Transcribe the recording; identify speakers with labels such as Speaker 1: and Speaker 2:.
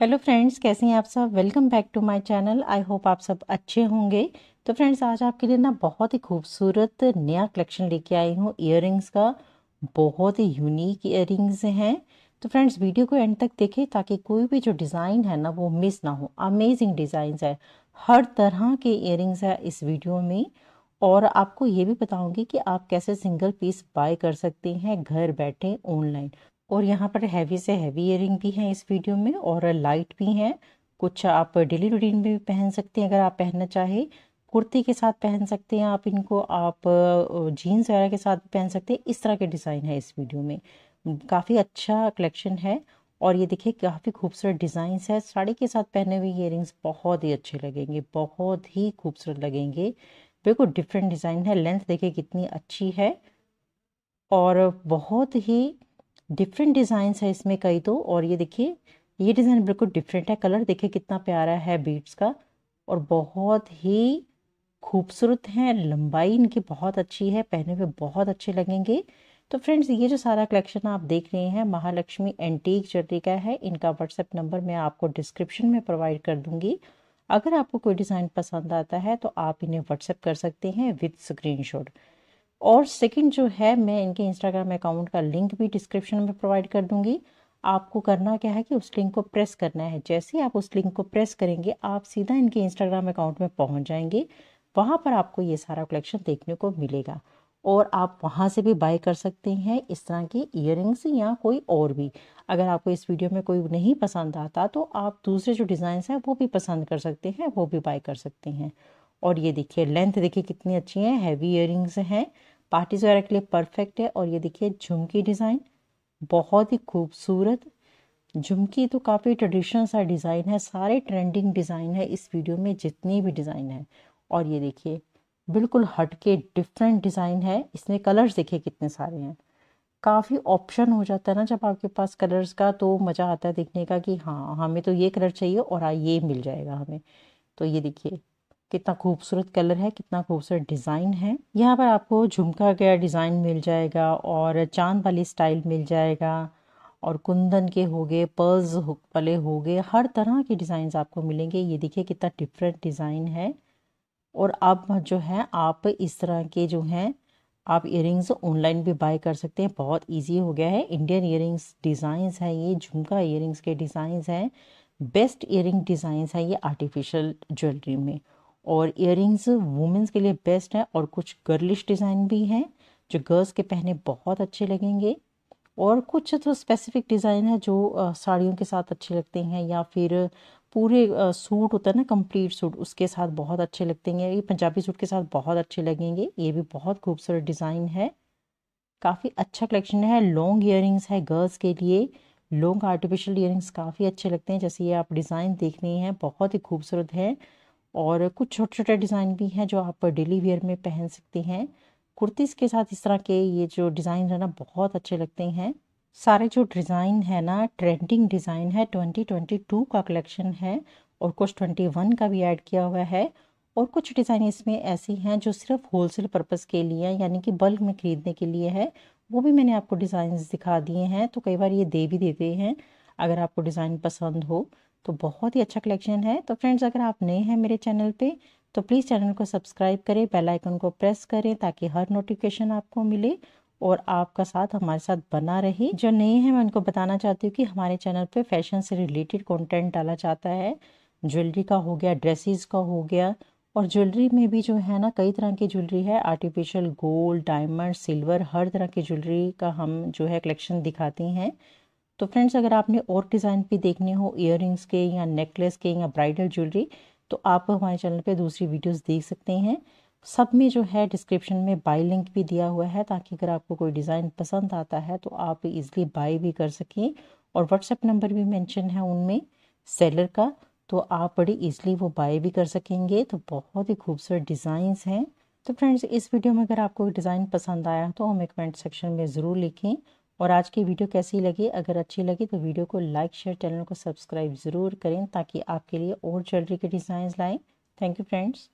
Speaker 1: hello friends कैसे हैं आप सब welcome back to my channel I hope आप सब अच्छे होंगे तो फ्रेंड्स आज आपके लिए ना बहुत ही खूबसूरत नया कलेक्शन लेके आई हूँ इयर का बहुत ही यूनिक इयर हैं तो फ्रेंड्स वीडियो को एंड तक देखें ताकि कोई भी जो डिज़ाइन है ना वो मिस ना हो अमेजिंग डिज़ाइन है हर तरह के इयर है इस वीडियो में और आपको ये भी बताऊंगी कि आप कैसे सिंगल पीस बाय कर सकते हैं घर बैठे ऑनलाइन और यहाँ पर हैवी से हैवी ईयरिंग भी हैं इस वीडियो में और लाइट भी हैं कुछ आप डेली रूटीन में भी पहन सकते हैं अगर आप पहनना चाहें कुर्ती के साथ पहन सकते हैं आप इनको आप जीन्स वगैरह के साथ भी पहन सकते हैं इस तरह के डिज़ाइन है इस वीडियो में काफ़ी अच्छा कलेक्शन है और ये देखिए काफ़ी खूबसूरत डिज़ाइंस है साड़ी के साथ पहने हुए इयर बहुत ही अच्छे लगेंगे बहुत ही खूबसूरत लगेंगे बिल्कुल डिफरेंट डिज़ाइन है लेंथ देखिए कितनी अच्छी है और बहुत ही डिफरेंट डिज़ाइंस है इसमें कई तो और ये देखिए ये डिज़ाइन बिल्कुल डिफरेंट है कलर देखिए कितना प्यारा है बीट्स का और बहुत ही खूबसूरत हैं लंबाई इनकी बहुत अच्छी है पहने हुए बहुत अच्छे लगेंगे तो फ्रेंड्स ये जो सारा कलेक्शन आप देख रहे हैं महालक्ष्मी एंटीक ज्वेलरी का है इनका व्हाट्सएप नंबर मैं आपको डिस्क्रिप्शन में प्रोवाइड कर दूंगी अगर आपको कोई डिज़ाइन पसंद आता है तो आप इन्हें व्हाट्सएप कर सकते हैं विद स्क्रीनशॉट और सेकंड जो है मैं इनके इंस्टाग्राम अकाउंट का लिंक भी डिस्क्रिप्शन में प्रोवाइड कर दूंगी आपको करना क्या है कि उस लिंक को प्रेस करना है जैसे आप उस लिंक को प्रेस करेंगे आप सीधा इनके इंस्टाग्राम अकाउंट में पहुंच जाएंगे वहां पर आपको ये सारा कलेक्शन देखने को मिलेगा और आप वहाँ से भी बाय कर सकते हैं इस तरह के इयर या कोई और भी अगर आपको इस वीडियो में कोई नहीं पसंद आता तो आप दूसरे जो डिज़ाइंस हैं वो भी पसंद कर सकते हैं वो भी बाय कर सकते हैं और ये देखिए लेंथ देखिए कितनी अच्छी है हैवी इयर हैं पार्टीज वगैरह के लिए परफेक्ट है और ये देखिए झुमकी डिज़ाइन बहुत ही खूबसूरत झुमकी तो काफ़ी ट्रेडिशनल सा डिज़ाइन है सारे ट्रेंडिंग डिज़ाइन है इस वीडियो में जितनी भी डिज़ाइन है और ये देखिए बिल्कुल हट के डिफरेंट डिज़ाइन है इसमें कलर्स देखिए कितने सारे हैं काफ़ी ऑप्शन हो जाता है ना जब आपके पास कलर्स का तो मज़ा आता है देखने का कि हाँ हमें तो ये कलर चाहिए और आ ये मिल जाएगा हमें तो ये देखिए कितना खूबसूरत कलर है कितना खूबसूरत डिज़ाइन है यहाँ पर आपको झुमका गया डिज़ाइन मिल जाएगा और चांद वाली स्टाइल मिल जाएगा और कुंदन के हो गए पर्ल्स वाले हो गए हर तरह के डिज़ाइन आपको मिलेंगे ये देखिए कितना डिफरेंट डिज़ाइन है और अब जो है आप इस तरह के जो हैं आप इयरिंग्स ऑनलाइन भी बाय कर सकते हैं बहुत इजी हो गया है इंडियन इयरिंग्स डिज़ाइंस हैं ये झुमका इयरिंग्स के डिज़ाइंस हैं बेस्ट इयरिंग डिज़ाइंस हैं ये आर्टिफिशियल ज्वेलरी में और इयरिंग्स वुमेंस के लिए बेस्ट है और कुछ गर्लिश डिज़ाइन भी हैं जो गर्ल्स के पहने बहुत अच्छे लगेंगे और कुछ तो स्पेसिफिक डिज़ाइन है जो साड़ियों के साथ अच्छे लगते हैं या फिर पूरे सूट होता है ना कंप्लीट सूट उसके साथ बहुत अच्छे लगते हैं ये पंजाबी सूट के साथ बहुत अच्छे लगेंगे ये भी बहुत खूबसूरत डिज़ाइन है काफ़ी अच्छा कलेक्शन है लॉन्ग रिंग्स है गर्ल्स के लिए लॉन्ग आर्टिफिशियल इयर काफ़ी अच्छे लगते हैं जैसे ये आप डिज़ाइन देख रहे हैं बहुत ही खूबसूरत है और कुछ छोटे छोटे डिज़ाइन भी हैं जो आप डेली वेयर में पहन सकते हैं कुर्तीज़ के साथ इस तरह के ये जो डिज़ाइन है ना बहुत अच्छे लगते हैं सारे जो डिज़ाइन है ना ट्रेंडिंग डिज़ाइन है 2022 का कलेक्शन है और कुछ 21 का भी ऐड किया हुआ है और कुछ डिज़ाइन इसमें ऐसी हैं जो सिर्फ होलसेल पर्पज़ के लिए यानी कि बल्क में ख़रीदने के लिए है वो भी मैंने आपको डिज़ाइन दिखा दिए हैं तो कई बार ये दे भी देते हैं अगर आपको डिज़ाइन पसंद हो तो बहुत ही अच्छा कलेक्शन है तो फ्रेंड्स अगर आप नए हैं मेरे चैनल पे तो प्लीज़ चैनल को सब्सक्राइब करें बेल आइकन को प्रेस करें ताकि हर नोटिफिकेशन आपको मिले और आपका साथ हमारे साथ बना रहे जो नए हैं मैं उनको बताना चाहती हूँ कि हमारे चैनल पे फैशन से रिलेटेड कंटेंट डाला जाता है ज्वेलरी का हो गया ड्रेसेस का हो गया और ज्वेलरी में भी जो है ना कई तरह की ज्वेलरी है आर्टिफिशियल गोल्ड डायमंड सिल्वर हर तरह की ज्वेलरी का हम जो है कलेक्शन दिखाती हैं तो फ्रेंड्स अगर आपने और डिज़ाइन भी देखने हो ईयर के या नेकलेस के या ब्राइडल ज्वेलरी तो आप हमारे चैनल पे दूसरी वीडियोस देख सकते हैं सब में जो है डिस्क्रिप्शन में बाई लिंक भी दिया हुआ है ताकि अगर आपको कोई डिज़ाइन पसंद आता है तो आप इजली बाई भी कर सकें और व्हाट्सएप नंबर भी मैंशन है उनमें सेलर का तो आप बड़ी ईजली वो बाय भी कर सकेंगे तो बहुत ही खूबसूरत डिज़ाइंस हैं तो फ्रेंड्स इस वीडियो में अगर आपको डिज़ाइन पसंद आया तो हमें कमेंट सेक्शन में ज़रूर लिखें और आज की वीडियो कैसी लगी अगर अच्छी लगी तो वीडियो को लाइक शेयर चैनल को सब्सक्राइब ज़रूर करें ताकि आपके लिए और ज्वेलरी के डिज़ाइन लाएँ थैंक यू फ्रेंड्स